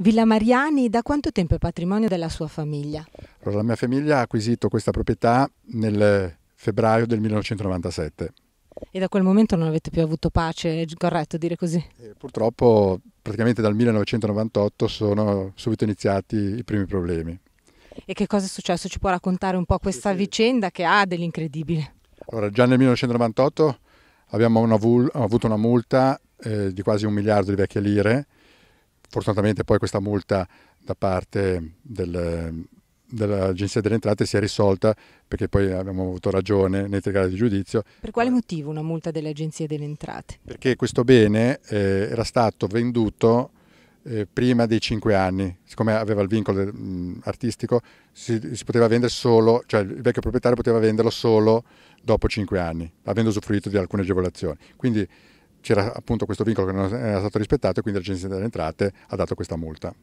Villa Mariani da quanto tempo è patrimonio della sua famiglia? Allora, la mia famiglia ha acquisito questa proprietà nel febbraio del 1997. E da quel momento non avete più avuto pace, è corretto dire così? E purtroppo praticamente dal 1998 sono subito iniziati i primi problemi. E che cosa è successo? Ci può raccontare un po' questa sì, sì. vicenda che ha dell'incredibile? Allora, già nel 1998 abbiamo una avuto una multa eh, di quasi un miliardo di vecchie lire fortunatamente poi questa multa da parte del, dell'Agenzia delle Entrate si è risolta perché poi abbiamo avuto ragione nei tre gradi di giudizio. Per quale motivo una multa dell'Agenzia delle Entrate? Perché questo bene eh, era stato venduto eh, prima dei cinque anni, siccome aveva il vincolo mh, artistico, si, si, poteva vendere solo, cioè il vecchio proprietario poteva venderlo solo dopo cinque anni, avendo usufruito di alcune agevolazioni. Quindi c'era appunto questo vincolo che non era stato rispettato e quindi l'Agenzia delle Entrate ha dato questa multa.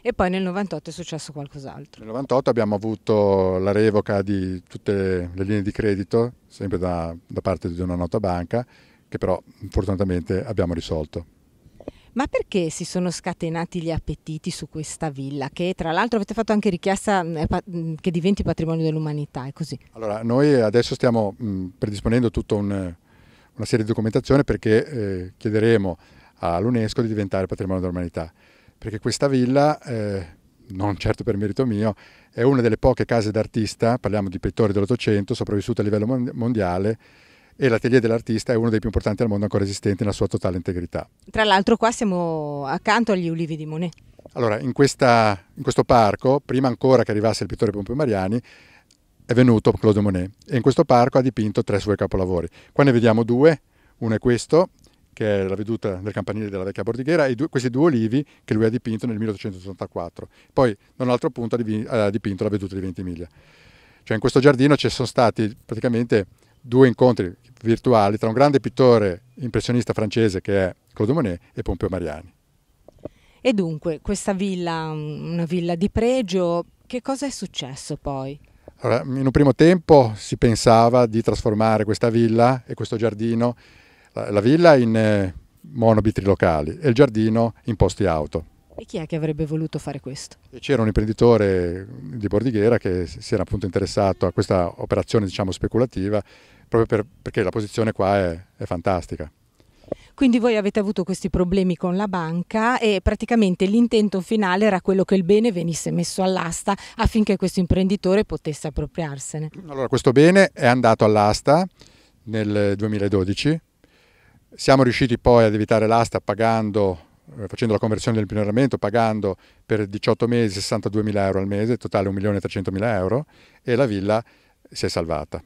E poi nel 98 è successo qualcos'altro. Nel 98 abbiamo avuto la revoca di tutte le linee di credito, sempre da, da parte di una nota banca, che però fortunatamente abbiamo risolto. Ma perché si sono scatenati gli appetiti su questa villa? Che tra l'altro avete fatto anche richiesta mm, mm, che diventi patrimonio dell'umanità, è così? Allora, noi adesso stiamo mm, predisponendo tutto un, una serie di documentazione perché eh, chiederemo all'UNESCO di diventare patrimonio dell'umanità, perché questa villa, eh, non certo per merito mio, è una delle poche case d'artista, parliamo di pittori dell'Ottocento, sopravvissute a livello mondiale, e l'atelier dell'artista è uno dei più importanti al mondo ancora esistenti nella sua totale integrità. Tra l'altro qua siamo accanto agli ulivi di Monet. Allora, in, questa, in questo parco, prima ancora che arrivasse il pittore Pompeo Mariani, è venuto Claude Monet e in questo parco ha dipinto tre suoi capolavori. Qua ne vediamo due, uno è questo, che è la veduta del campanile della vecchia Bordighera, e due, questi due olivi che lui ha dipinto nel 1884. Poi da un altro punto eh, ha dipinto la veduta di Ventimiglia. Cioè in questo giardino ci sono stati praticamente due incontri virtuali tra un grande pittore impressionista francese che è Claude Monet e Pompeo Mariani. E dunque questa villa, una villa di pregio, che cosa è successo poi? Allora, in un primo tempo si pensava di trasformare questa villa e questo giardino, la, la villa in eh, monobitri locali e il giardino in posti auto. E chi è che avrebbe voluto fare questo? C'era un imprenditore di Bordighera che si era appunto interessato a questa operazione diciamo, speculativa proprio per, perché la posizione qua è, è fantastica. Quindi voi avete avuto questi problemi con la banca e praticamente l'intento finale era quello che il bene venisse messo all'asta affinché questo imprenditore potesse appropriarsene. Allora, questo bene è andato all'asta nel 2012. Siamo riusciti poi ad evitare l'asta pagando eh, facendo la conversione del pignoramento, pagando per 18 mesi 62.000 euro al mese, totale 1.300.000 euro, e la villa si è salvata.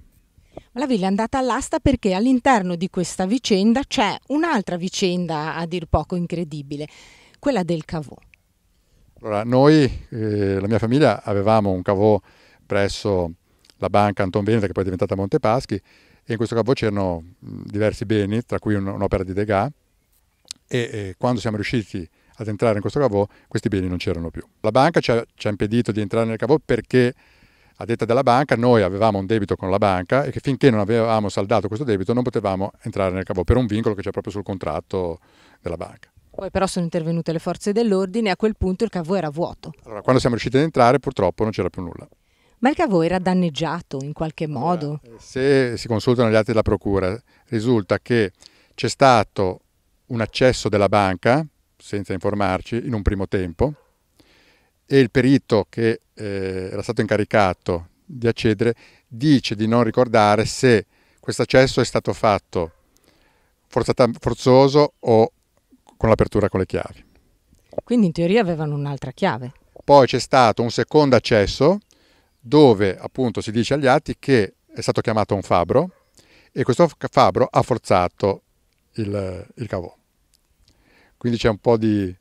La villa è andata all'asta perché all'interno di questa vicenda c'è un'altra vicenda a dir poco incredibile, quella del cavò. Allora, noi, eh, la mia famiglia, avevamo un cavò presso la banca Anton Veneta, che poi è diventata Monte Paschi, e in questo cavò c'erano mm, diversi beni, tra cui un'opera di Degas, e eh, quando siamo riusciti ad entrare in questo cavò, questi beni non c'erano più. La banca ci ha, ci ha impedito di entrare nel cavò perché a detta della banca, noi avevamo un debito con la banca e che finché non avevamo saldato questo debito non potevamo entrare nel cavo per un vincolo che c'è proprio sul contratto della banca. Poi però sono intervenute le forze dell'ordine e a quel punto il cavo era vuoto. Allora, quando siamo riusciti ad entrare purtroppo non c'era più nulla. Ma il cavo era danneggiato in qualche modo? Allora, eh, se si consultano gli atti della procura, risulta che c'è stato un accesso della banca, senza informarci, in un primo tempo, e il perito che eh, era stato incaricato di accedere dice di non ricordare se questo accesso è stato fatto forzata, forzoso o con l'apertura con le chiavi. Quindi in teoria avevano un'altra chiave. Poi c'è stato un secondo accesso dove appunto si dice agli atti che è stato chiamato un fabbro e questo fabbro ha forzato il, il cavò. Quindi c'è un po' di,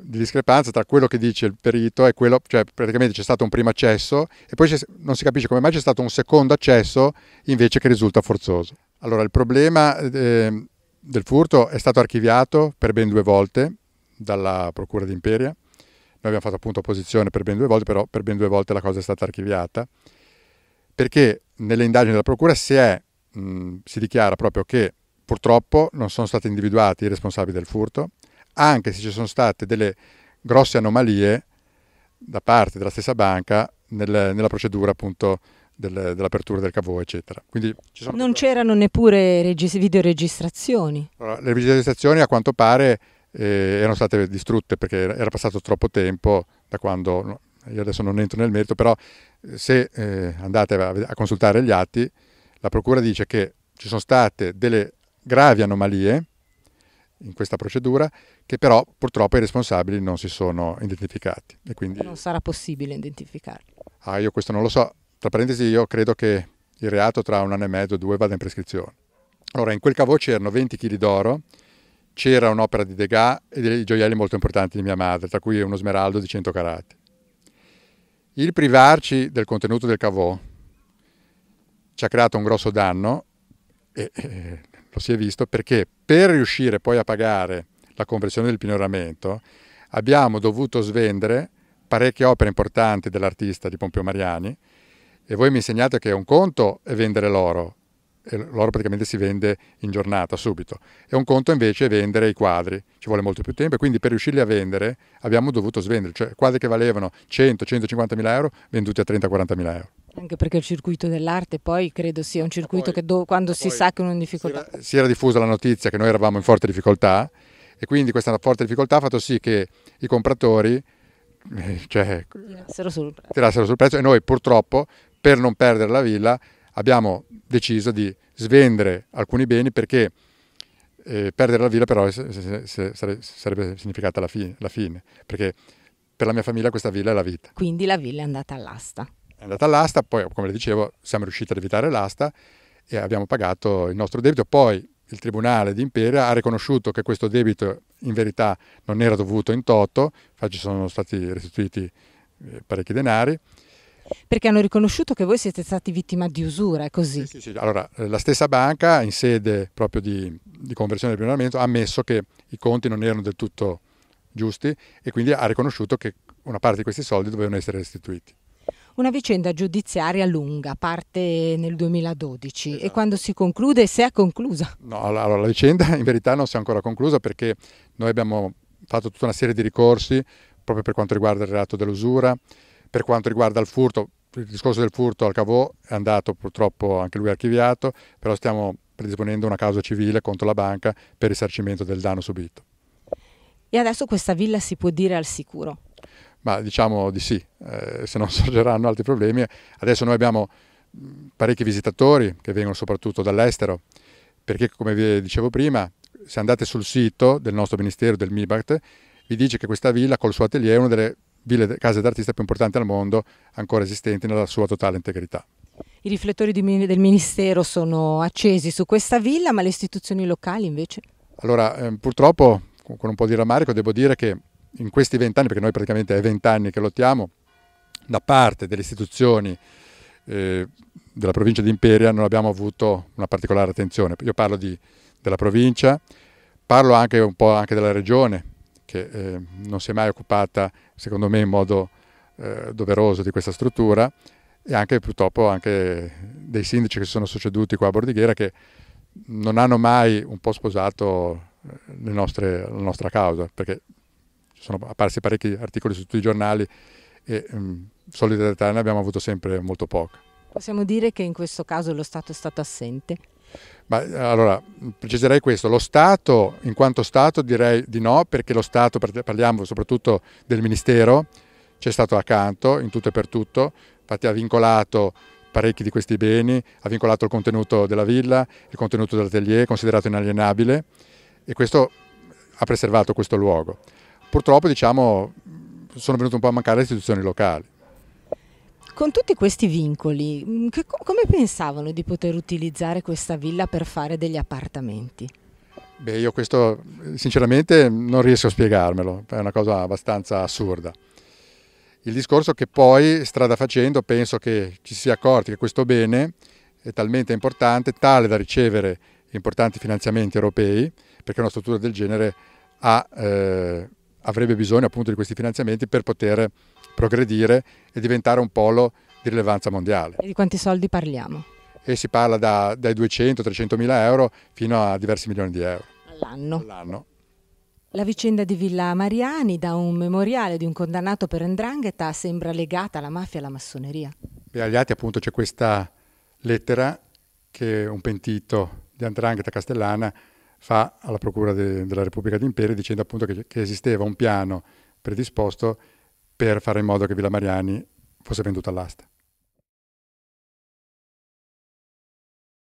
di discrepanza tra quello che dice il perito e quello, cioè praticamente c'è stato un primo accesso e poi non si capisce come mai c'è stato un secondo accesso invece che risulta forzoso. Allora il problema eh, del furto è stato archiviato per ben due volte dalla Procura di Imperia, noi abbiamo fatto appunto opposizione per ben due volte, però per ben due volte la cosa è stata archiviata, perché nelle indagini della Procura si, è, mh, si dichiara proprio che purtroppo non sono stati individuati i responsabili del furto, anche se ci sono state delle grosse anomalie da parte della stessa banca nel, nella procedura appunto del, dell'apertura del cavo, eccetera. Quindi, non c'erano neppure regis- videoregistrazioni? Allora, le videoregistrazioni a quanto pare eh, erano state distrutte perché era passato troppo tempo da quando, io adesso non entro nel merito, però eh, se eh, andate a, a consultare gli atti, la Procura dice che ci sono state delle gravi anomalie in questa procedura che però purtroppo i responsabili non si sono identificati. E quindi... Non sarà possibile identificarli. Ah, io questo non lo so. Tra parentesi io credo che il reato tra un anno e mezzo o due vada in prescrizione. Allora, in quel cavo c'erano 20 kg d'oro, c'era un'opera di Degas e dei gioielli molto importanti di mia madre, tra cui uno smeraldo di 100 carati. Il privarci del contenuto del cavò ci ha creato un grosso danno e, e eh, lo si è visto, perché per riuscire poi a pagare la conversione del pignoramento abbiamo dovuto svendere parecchie opere importanti dell'artista di Pompeo Mariani e voi mi insegnate che un conto è vendere l'oro, e l'oro praticamente si vende in giornata subito, e un conto invece è vendere i quadri, ci vuole molto più tempo e quindi per riuscirli a vendere abbiamo dovuto svendere, cioè quadri che valevano 100-150 mila euro venduti a 30-40 mila euro. Anche perché il circuito dell'arte poi credo sia un circuito poi, che quando si sa che uno è in difficoltà... Si era, si era diffusa la notizia che noi eravamo in forte difficoltà e quindi questa forte difficoltà ha fatto sì che i compratori eh, cioè, tirassero, sul tirassero sul prezzo e noi purtroppo per non perdere la villa abbiamo deciso di svendere alcuni beni perché eh, perdere la villa però se, se, se, sare, sarebbe significata la fine, la fine, perché per la mia famiglia questa villa è la vita. Quindi la villa è andata all'asta è andata all'asta, poi come le dicevo siamo riusciti ad evitare l'asta e abbiamo pagato il nostro debito, poi il Tribunale di Imperia ha riconosciuto che questo debito in verità non era dovuto in toto, infatti ci sono stati restituiti eh, parecchi denari. Perché hanno riconosciuto che voi siete stati vittima di usura, è così? Sì, sì, sì. Allora, eh, la stessa banca, in sede proprio di, di conversione del primo ha ammesso che i conti non erano del tutto giusti e quindi ha riconosciuto che una parte di questi soldi dovevano essere restituiti. Una vicenda giudiziaria lunga, parte nel 2012 esatto. e quando si conclude, se è conclusa? No, allora la vicenda in verità non si è ancora conclusa perché noi abbiamo fatto tutta una serie di ricorsi proprio per quanto riguarda il reato dell'usura, per quanto riguarda il furto, il discorso del furto al Cavò è andato purtroppo anche lui archiviato, però stiamo predisponendo una causa civile contro la banca per risarcimento del danno subito. E adesso questa villa si può dire al sicuro? ma diciamo di sì, eh, se non sorgeranno altri problemi. Adesso noi abbiamo mm, parecchi visitatori che vengono soprattutto dall'estero, perché come vi dicevo prima, se andate sul sito del nostro ministero, del MIBACT, vi dice che questa villa col suo atelier è una delle ville, case d'artista più importanti al mondo, ancora esistenti nella sua totale integrità. I riflettori del Ministero sono accesi su questa villa, ma le istituzioni locali invece? Allora, eh, purtroppo, con un po' di rammarico, devo dire che in questi vent'anni, perché noi praticamente è vent'anni che lottiamo, da parte delle istituzioni eh, della provincia di Imperia non abbiamo avuto una particolare attenzione. Io parlo di, della provincia, parlo anche un po' anche della regione, che eh, non si è mai occupata, secondo me, in modo eh, doveroso di questa struttura, e anche purtroppo anche dei sindaci che si sono succeduti qua a Bordighera che non hanno mai un po' sposato eh, nostre, la nostra causa, perché sono apparsi parecchi articoli su tutti i giornali e um, solidarietà ne abbiamo avuto sempre molto poca. Possiamo dire che in questo caso lo Stato è stato assente? Ma, allora, preciserei questo, lo Stato, in quanto Stato direi di no, perché lo Stato, parliamo soprattutto del Ministero, c'è stato accanto in tutto e per tutto, infatti ha vincolato parecchi di questi beni, ha vincolato il contenuto della villa, il contenuto dell'atelier, considerato inalienabile, e questo ha preservato questo luogo purtroppo diciamo, sono venute un po' a mancare le istituzioni locali. Con tutti questi vincoli, mm, che, come pensavano di poter utilizzare questa villa per fare degli appartamenti? Beh, io questo sinceramente non riesco a spiegarmelo, è una cosa abbastanza assurda. Il discorso che poi, strada facendo, penso che ci si sia accorti che questo bene è talmente importante, tale da ricevere importanti finanziamenti europei, perché una struttura del genere ha eh, avrebbe bisogno appunto di questi finanziamenti per poter progredire e diventare un polo di rilevanza mondiale. E di quanti soldi parliamo? E si parla da, dai 200-300 mila euro fino a diversi milioni di euro. All'anno. All'anno. La vicenda di Villa Mariani da un memoriale di un condannato per Andrangheta sembra legata alla mafia e alla massoneria. Beh, agli atti appunto c'è questa lettera che un pentito di Andrangheta Castellana fa alla Procura de, della Repubblica d'Imperia dicendo appunto che, che, esisteva un piano predisposto per fare in modo che Villa Mariani fosse venduta all'asta.